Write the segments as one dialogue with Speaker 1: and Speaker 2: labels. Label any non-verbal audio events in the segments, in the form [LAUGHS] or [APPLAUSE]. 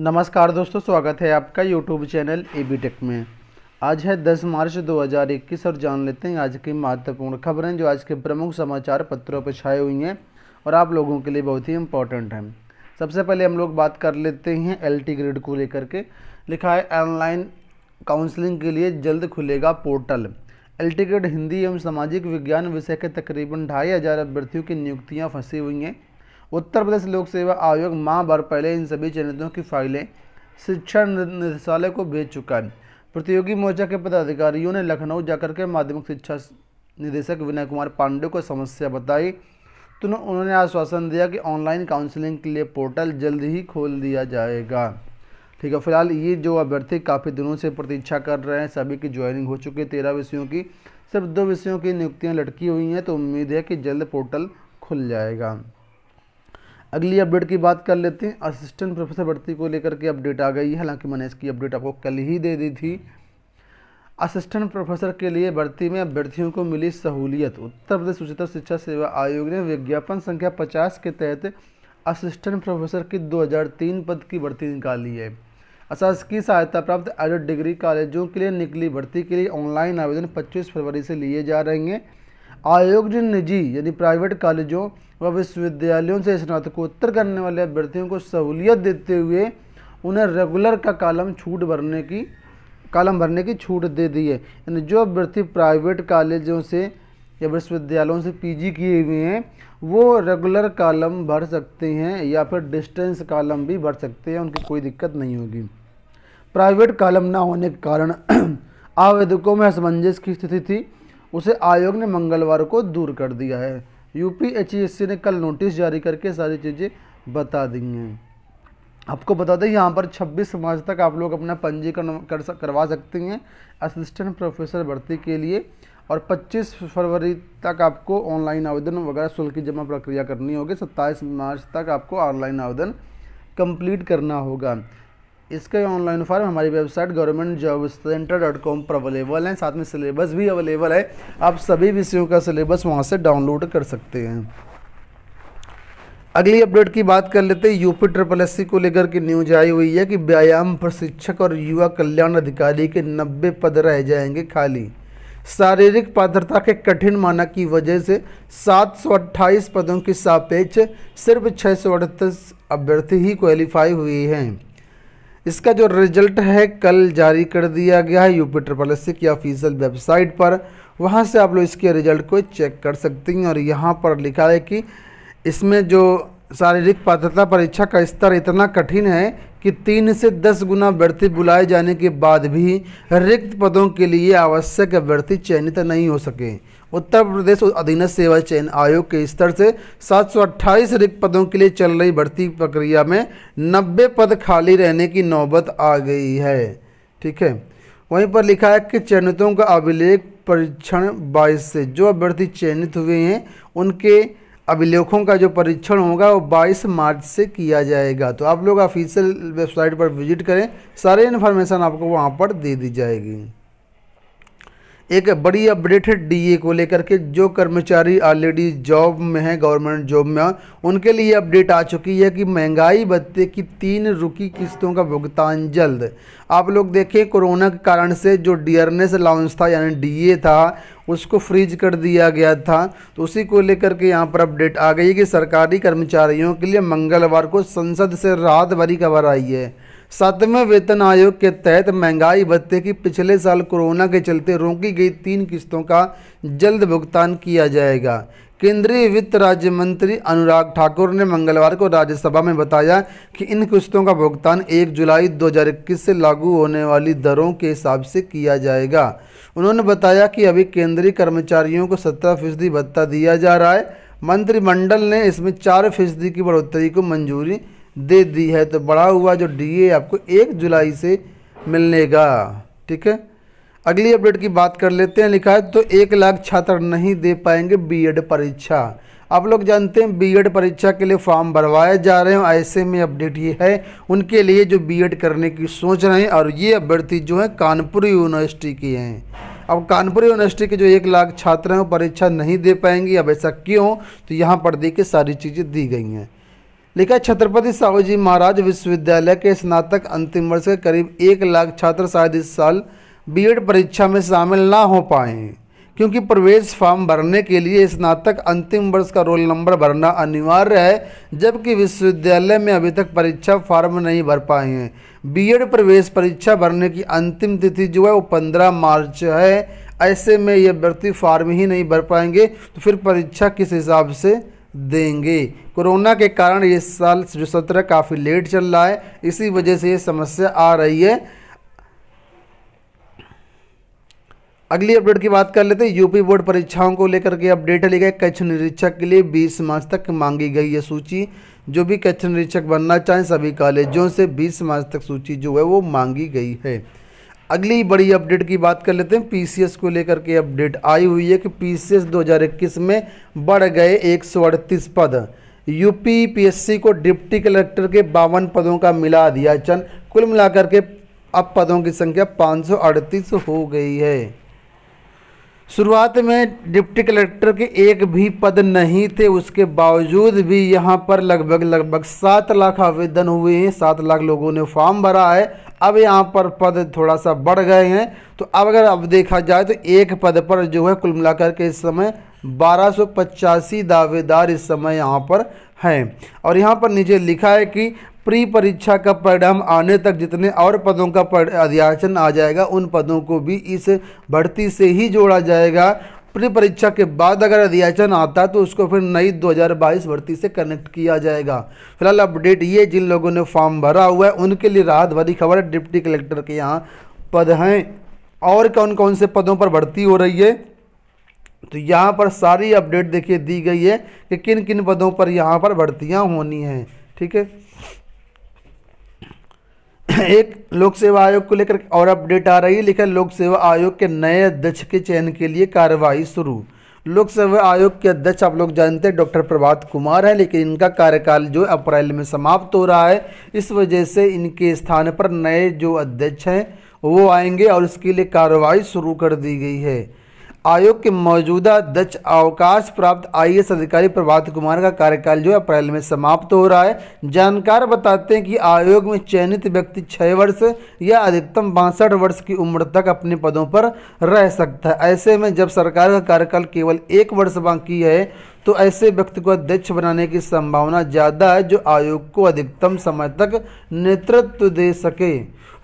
Speaker 1: नमस्कार दोस्तों स्वागत है आपका YouTube channel A B tech में आज है 10 मार्च 2021 और जान लेते हैं आज की महत्वपूर्ण खबरें जो आज के प्रमुख समाचार पत्रों पर छाई हुई हैं और आप लोगों के लिए बहुत ही इंपॉर्टेंट हैं सबसे पहले हम लोग बात कर लेते हैं एल टी ग्रेड को लेकर के लिखा है ऑनलाइन काउंसलिंग के लिए जल्द खुलेगा portal L T grade Hindi एवं सामाजिक विज्ञान विषय के तकरीबन ढाई हज़ार अभ्यर्थियों की नियुक्तियाँ फंसी हुई हैं उत्तर प्रदेश लोक सेवा आयोग माह भर पहले इन सभी चयनितों की फाइलें शिक्षा निदेशालय को भेज चुका है प्रतियोगी मोर्चा के पदाधिकारियों ने लखनऊ जाकर के माध्यमिक शिक्षा निदेशक विनय कुमार पांडे को समस्या बताई तो उन्होंने आश्वासन दिया कि ऑनलाइन काउंसलिंग के लिए पोर्टल जल्द ही खोल दिया जाएगा ठीक है फिलहाल ये जो अभ्यर्थी काफ़ी दिनों से प्रतीक्षा कर रहे हैं सभी की ज्वाइनिंग हो चुकी है तेरह विषयों की सिर्फ दो विषयों की नियुक्तियाँ लटकी हुई हैं तो उम्मीद है कि जल्द पोर्टल खुल जाएगा अगली अपडेट की बात कर लेते हैं असिस्टेंट प्रोफेसर भर्ती को लेकर के अपडेट आ गई है हालांकि मैंने इसकी अपडेट आपको कल ही दे दी थी असिस्टेंट प्रोफेसर के लिए भर्ती में अभ्यर्थियों को मिली सहूलियत उत्तर प्रदेश उच्चतर शिक्षा सेवा आयोग ने विज्ञापन संख्या 50 के तहत असिस्टेंट प्रोफेसर की 2003 पद की भर्ती निकाली है अशासकीय सहायता प्राप्त एडेड डिग्री कॉलेजों के लिए निकली भर्ती के लिए ऑनलाइन आवेदन 25 फरवरी से लिए जा रहे हैं आयोग जिन निजी यानी प्राइवेट कॉलेजों व विश्वविद्यालयों से स्नातकोत्तर करने वाले अभ्यर्थियों को सहूलियत देते हुए उन्हें रेगुलर का कालम छूट भरने की कालम भरने की छूट दे दी है यानी जो अभ्यर्थी प्राइवेट कॉलेजों से या विश्वविद्यालयों से पीजी किए हुए हैं वो रेगुलर कालम भर सकते हैं या फिर डिस्टेंस कालम भी भर सकते हैं उनकी कोई दिक्कत नहीं होगी प्राइवेट कालम ना होने के कारण [CLEARS THROAT] आवेदकों में असमंजस की स्थिति थी उसे आयोग ने मंगलवार को दूर कर दिया है यूपी एचईएससी ने कल नोटिस जारी करके सारी चीज़ें बता दी हैं आपको बता दें यहाँ पर 26 मार्च तक आप लोग अपना पंजीकरण कर, करवा सकते हैं असिस्टेंट प्रोफेसर भर्ती के लिए और 25 फरवरी तक आपको ऑनलाइन आवेदन वगैरह शुल्क की जमा प्रक्रिया करनी होगी 27 मार्च तक आपको ऑनलाइन आवेदन कंप्लीट करना होगा इसके ऑनलाइन फॉर्म हमारी website government job centre dot com पर अवेलेबल है साथ में सिलेबस भी अवेलेबल है आप सभी विषयों का सिलेबस वहाँ से डाउनलोड कर सकते हैं अगली अपडेट की बात कर लेते हैं यूपी ट्रिपल एस को लेकर के न्यूज आई हुई है कि व्यायाम प्रशिक्षक और युवा कल्याण अधिकारी के नब्बे पद रह जाएंगे खाली शारीरिक पात्रता के कठिन मानक की वजह से सात पदों के सापेक्ष सिर्फ छः अभ्यर्थी ही क्वालिफाई हुए हैं इसका जो रिजल्ट है कल जारी कर दिया गया है यूपी ट्रिपल एस की ऑफिशियल वेबसाइट पर वहाँ से आप लोग इसके रिजल्ट को चेक कर सकती हैं और यहाँ पर लिखा है कि इसमें जो शारीरिक पात्रता परीक्षा का स्तर इतना कठिन है कि तीन से दस गुना व्यर्थी बुलाए जाने के बाद भी रिक्त पदों के लिए आवश्यक अभ्यर्थी चयनित नहीं हो सके उत्तर प्रदेश अधीनस्थ सेवा चयन आयोग के स्तर से 728 रिक्त पदों के लिए चल रही भर्ती प्रक्रिया में 90 पद खाली रहने की नौबत आ गई है ठीक है वहीं पर लिखा है कि चयनितों का अभिलेख परीक्षण बाईस से जो अभ्यर्थी चयनित हुए हैं उनके अभिलेखों का जो परीक्षण होगा वो 22 मार्च से किया जाएगा तो आप लोग ऑफिशियल वेबसाइट पर विजिट करें सारे इन्फॉर्मेशन आपको वहाँ पर दे दी जाएगी एक बड़ी अपडेटेड डीए को लेकर के जो कर्मचारी ऑलरेडी जॉब में हैं गवर्नमेंट जॉब में उनके लिए अपडेट आ चुकी है कि महंगाई भत्ते की तीन रुकी किस्तों का भुगतान जल्द आप लोग देखें कोरोना के कारण से जो डियरनेस अलाउंस था यानी डीए था उसको फ्रीज कर दिया गया था तो उसी को लेकर के यहाँ पर अपडेट आ गई कि सरकारी कर्मचारियों के लिए मंगलवार को संसद से रात भरी खबर आई है सातवें वेतन आयोग के तहत महंगाई भत्ते की पिछले साल कोरोना के चलते रोकी गई तीन किस्तों का जल्द भुगतान किया जाएगा केंद्रीय वित्त राज्य मंत्री अनुराग ठाकुर ने मंगलवार को राज्यसभा में बताया कि इन किस्तों का भुगतान 1 जुलाई 2021 से लागू होने वाली दरों के हिसाब से किया जाएगा उन्होंने बताया कि अभी केंद्रीय कर्मचारियों को सत्रह फीसदी भत्ता दिया जा रहा है मंत्रिमंडल ने इसमें चार फीसदी की बढ़ोतरी को मंजूरी दे दी है तो बढ़ा हुआ जो डीए आपको एक जुलाई से मिलनेगा ठीक है अगली अपडेट की बात कर लेते हैं लिखा है तो एक लाख छात्र नहीं दे पाएंगे बीएड परीक्षा आप लोग जानते हैं बीएड परीक्षा के लिए फॉर्म भरवाए जा रहे हैं ऐसे में अपडेट ये है उनके लिए जो बीएड करने की सोच रहे हैं और ये अभ्यर्थी जो है कानपुर यूनिवर्सिटी की हैं अब कानपुर यूनिवर्सिटी के जो एक लाख छात्र हैं वो परीक्षा नहीं दे पाएंगे अब ऐसा क्यों तो यहाँ पर देखिए सारी चीज़ें दी गई हैं लिखा छत्रपति साहू जी महाराज विश्वविद्यालय के स्नातक अंतिम वर्ष के करीब एक लाख छात्र शायद इस साल बीएड परीक्षा में शामिल ना हो पाए क्योंकि प्रवेश फॉर्म भरने के लिए स्नातक अंतिम वर्ष का रोल नंबर भरना अनिवार्य है जबकि विश्वविद्यालय में अभी तक परीक्षा फॉर्म नहीं भर पाए हैं बीएड प्रवेश परीक्षा भरने की अंतिम तिथि जो है वो पंद्रह मार्च है ऐसे में ये व्यक्ति फॉर्म ही नहीं भर पाएंगे तो फिर परीक्षा किस हिसाब से देंगे कोरोना के कारण ये साल जो सत्र काफ़ी लेट चल रहा है इसी वजह से ये समस्या आ रही है अगली अपडेट की बात कर लेते हैं यूपी बोर्ड परीक्षाओं को लेकर के अपडेट है गई कक्ष निरीक्षक के लिए 20 मार्च तक मांगी गई है सूची जो भी कक्ष निरीक्षक बनना चाहें सभी कॉलेजों से 20 मार्च तक सूची जो है वो मांगी गई है अगली बड़ी अपडेट की बात कर लेते हैं पीसीएस को लेकर के अपडेट आई हुई है कि पीसीएस 2021 में बढ़ गए एक पद यूपी पीएससी को डिप्टी कलेक्टर के बावन पदों का मिला दिया चंद कुल मिलाकर के अब पदों की संख्या पाँच हो गई है शुरुआत में डिप्टी कलेक्टर के एक भी पद नहीं थे उसके बावजूद भी यहाँ पर लगभग लगभग सात लाख आवेदन हुए हैं सात लाख लोगों ने फॉर्म भरा है अब यहाँ पर पद थोड़ा सा बढ़ गए हैं तो अब अगर अब देखा जाए तो एक पद पर जो है कुल मिलाकर के इस समय बारह दावेदार इस समय यहाँ पर हैं और यहाँ पर नीचे लिखा है कि प्री परीक्षा का परिणाम आने तक जितने और पदों का अध्याचन आ जाएगा उन पदों को भी इस भर्ती से ही जोड़ा जाएगा प्री परीक्षा के बाद अगर अध्याचन आता है तो उसको फिर नई 2022 भर्ती से कनेक्ट किया जाएगा फिलहाल अपडेट ये जिन लोगों ने फॉर्म भरा हुआ है उनके लिए राहत भरी खबर डिप्टी कलेक्टर के यहाँ पद हैं और कौन कौन से पदों पर भर्ती हो रही है तो यहाँ पर सारी अपडेट देखिए दी गई है कि किन किन पदों पर यहाँ पर भर्तियाँ होनी हैं ठीक है [LAUGHS] एक लोक सेवा आयोग को लेकर और अपडेट आ रही है लिखा लोक सेवा आयोग के नए अध्यक्ष के चयन के लिए कार्रवाई शुरू लोक सेवा आयोग के अध्यक्ष आप लोग जानते हैं डॉक्टर प्रभात कुमार हैं लेकिन इनका कार्यकाल जो अप्रैल में समाप्त हो रहा है इस वजह से इनके स्थान पर नए जो अध्यक्ष हैं वो आएंगे और इसके लिए कार्रवाई शुरू कर दी गई है आयोग के मौजूदा दक्ष अवकाश प्राप्त आई अधिकारी प्रभात कुमार का कार्यकाल जो अप्रैल में समाप्त हो रहा है जानकार बताते हैं कि आयोग में चयनित व्यक्ति छः वर्ष या अधिकतम बासठ वर्ष की उम्र तक अपने पदों पर रह सकता है ऐसे में जब सरकार का कार्यकाल केवल एक वर्ष बाकी है तो ऐसे व्यक्ति को अध्यक्ष बनाने की संभावना ज़्यादा है जो आयोग को अधिकतम समय तक नेतृत्व दे सके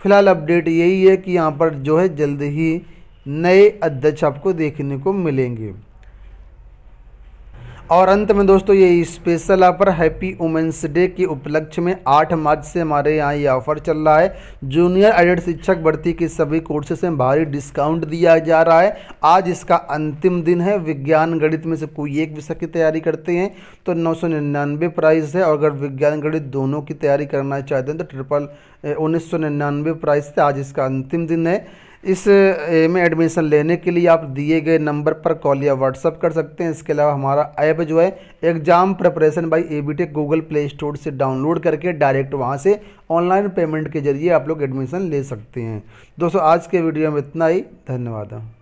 Speaker 1: फिलहाल अपडेट यही है कि यहाँ पर जो है जल्द ही नए अध्यक्ष आपको देखने को मिलेंगे और अंत में दोस्तों ये special offer happy women's day के उपलक्ष्य में 8 मार्च से हमारे यहाँ ये ऑफर चल रहा है जूनियर एडेड शिक्षक भर्ती के सभी कोर्सेस में भारी डिस्काउंट दिया जा रहा है आज इसका अंतिम दिन है विज्ञान गणित में से कोई एक विषय की तैयारी करते हैं तो नौ सौ निन्यानवे प्राइस है और अगर विज्ञान गणित दोनों की तैयारी करना चाहते हैं तो ट्रिपल उन्नीस सौ निन्यानवे प्राइस से आज इसका अंतिम दिन है इस में एडमिशन लेने के लिए आप दिए गए नंबर पर कॉल या व्हाट्सअप कर सकते हैं इसके अलावा हमारा ऐप जो है exam preparation by A B tech Google Play store से डाउनलोड करके डायरेक्ट वहाँ से ऑनलाइन पेमेंट के जरिए आप लोग एडमिशन ले सकते हैं दोस्तों आज के वीडियो में इतना ही धन्यवाद